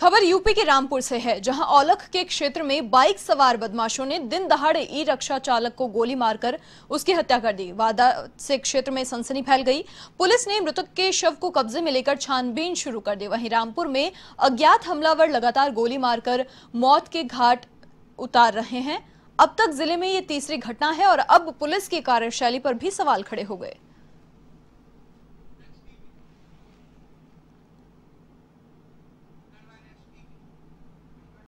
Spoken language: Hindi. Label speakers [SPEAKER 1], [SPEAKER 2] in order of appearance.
[SPEAKER 1] खबर यूपी के रामपुर से है जहां औलख के क्षेत्र में बाइक सवार बदमाशों ने दिन दहाड़े ई रक्षा चालक को गोली मारकर उसकी हत्या कर दी वादा से क्षेत्र में सनसनी फैल गई पुलिस ने मृतक के शव को कब्जे में लेकर छानबीन शुरू कर दी वहीं रामपुर में अज्ञात हमलावर लगातार गोली मारकर मौत के घाट उतार रहे हैं अब तक जिले में ये तीसरी घटना है और अब पुलिस की कार्यशैली पर भी सवाल खड़े हो गए